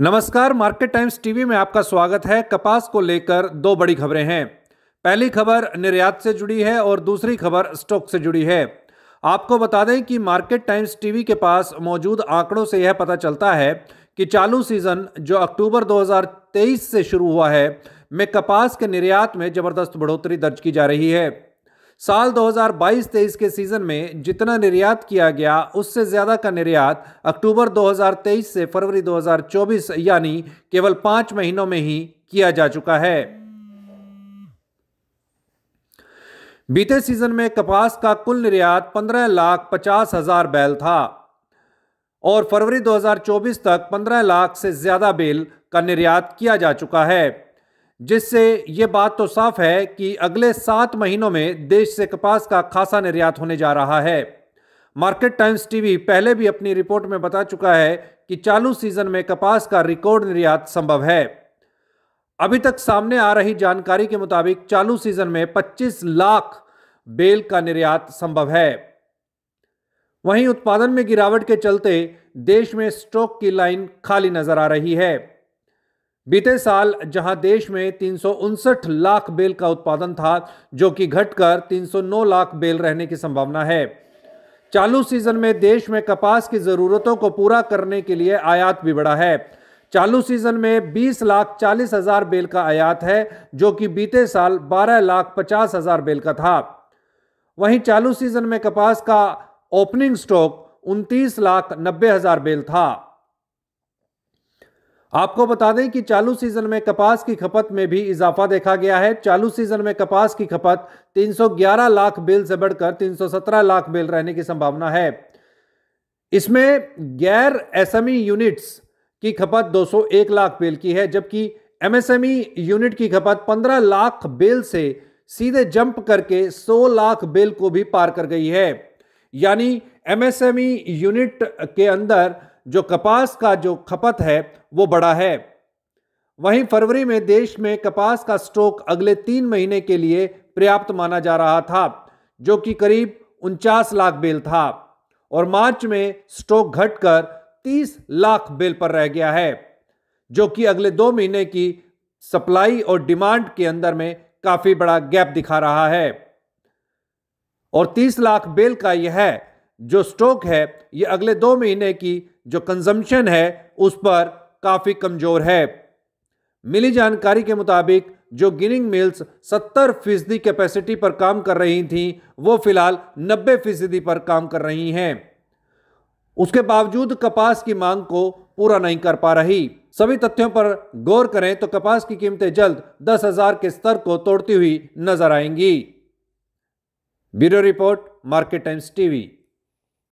नमस्कार market Times TV में आपका स्वागत है कपास को लेकर दो बड़ी खबरें हैं पहली खबर निर्यात से जुड़ी है और दूसरी खबर स्टॉक से जुड़ी है आपको बता दें कि मार्केट टाइम्स टीवी के पास मौजूद आंकड़ों से यह पता चलता है कि चालू सीजन जो अक्टूबर 2023 से शुरू हुआ है में कपास के निर्यात में जबरदस्त बढ़ोतरी दर्ज की जा रही है साल 2022-23 के सीज़न में जितना निर्यात किया गया उससे ज़्यादा का निर्यात अक्टूबर 2023 से फरवरी 2024 यानी केवल पांच महीनों में ही किया जा चुका है बीते सीज़न में कपास का कुल निर्यात पंद्रह लाख पचास हज़ार बैल था और फरवरी 2024 तक 15 लाख से ज़्यादा बेल का निर्यात किया जा चुका है जिससे ये बात तो साफ है कि अगले सात महीनों में देश से कपास का खासा निर्यात होने जा रहा है मार्केट टाइम्स टीवी पहले भी अपनी रिपोर्ट में बता चुका है कि चालू सीजन में कपास का रिकॉर्ड निर्यात संभव है अभी तक सामने आ रही जानकारी के मुताबिक चालू सीजन में 25 लाख बेल का निर्यात संभव है वहीं उत्पादन में गिरावट के चलते देश में स्टॉक की लाइन खाली नजर आ रही है बीते साल जहां देश में तीन लाख बेल का उत्पादन था जो कि घटकर 309 लाख बेल रहने की संभावना है चालू सीजन में देश में कपास की जरूरतों को पूरा करने के लिए आयात भी बढ़ा है चालू सीजन में 20 लाख चालीस हजार बेल का आयात है जो कि बीते साल 12 लाख पचास हजार बेल का था वहीं चालू सीजन में कपास का ओपनिंग स्टॉक उनतीस लाख नब्बे हजार बेल था आपको बता दें कि चालू सीजन में कपास की खपत में भी इजाफा देखा गया है चालू सीजन में कपास की खपत 311 लाख बेल से बढ़कर 317 लाख बेल रहने की संभावना है इसमें गैर एसएमई यूनिट्स की खपत 201 लाख बेल की है जबकि एमएसएमई यूनिट की खपत 15 लाख बेल से सीधे जंप करके 100 लाख बेल को भी पार कर गई है यानी एमएसएमई यूनिट के अंदर जो कपास का जो खपत है वो बड़ा है वहीं फरवरी में देश में कपास का स्टॉक अगले तीन महीने के लिए पर्याप्त माना जा रहा था जो कि करीब उनचास लाख बेल था और मार्च में स्टॉक घटकर 30 लाख बेल पर रह गया है जो कि अगले दो महीने की सप्लाई और डिमांड के अंदर में काफी बड़ा गैप दिखा रहा है और 30 लाख बेल का यह जो स्टॉक है ये अगले दो महीने की जो कंजम्पशन है उस पर काफ़ी कमज़ोर है मिली जानकारी के मुताबिक जो गिनिंग मिल्स 70 फीसदी कैपेसिटी पर काम कर रही थीं वो फिलहाल 90 फीसदी पर काम कर रही हैं उसके बावजूद कपास की मांग को पूरा नहीं कर पा रही सभी तथ्यों पर गौर करें तो कपास की कीमतें जल्द दस हजार के स्तर को तोड़ती हुई नजर आएंगी bureau report Market Times TV